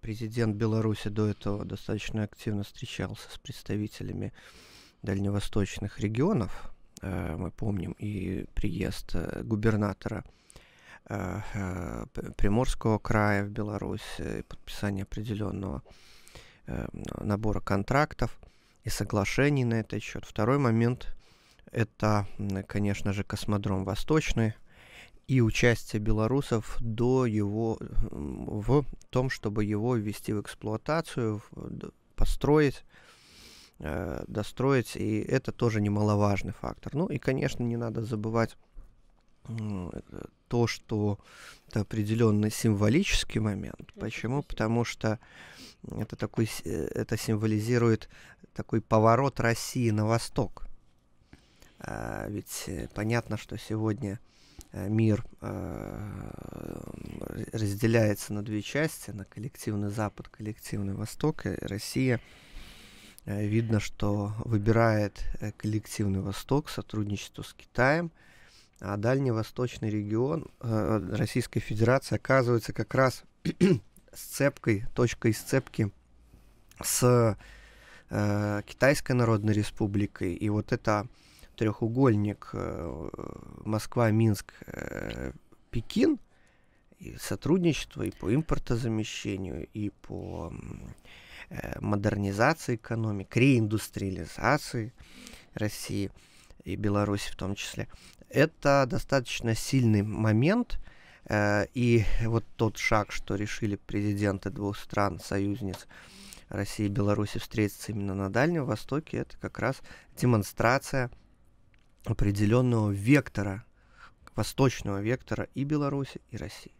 президент Беларуси до этого достаточно активно встречался с представителями дальневосточных регионов. Э, мы помним и приезд э, губернатора э, Приморского края в Беларусь, и подписание определенного набора контрактов и соглашений на этот счет. Второй момент – это, конечно же, космодром Восточный, и участия белорусов до его в том, чтобы его ввести в эксплуатацию, построить, э, достроить, и это тоже немаловажный фактор. Ну и, конечно, не надо забывать то, что это определенный символический момент. Почему? Потому что это, такой, э, это символизирует такой поворот России на восток. А ведь э, понятно, что сегодня Э, мир э, разделяется на две части, на коллективный Запад, коллективный Восток, и Россия э, видно, что выбирает коллективный Восток, сотрудничество с Китаем, а дальневосточный регион Российской Федерации оказывается как раз сцепкой, точкой сцепки с Китайской Народной Республикой. И вот это треугольник э, Москва-Минск э, Пекин, и сотрудничество и по импортозамещению, и по э, модернизации экономики, реиндустриализации России и Беларуси в том числе. Это достаточно сильный момент, и вот тот шаг, что решили президенты двух стран, союзниц России и Беларуси встретиться именно на Дальнем Востоке, это как раз демонстрация определенного вектора, восточного вектора и Беларуси, и России.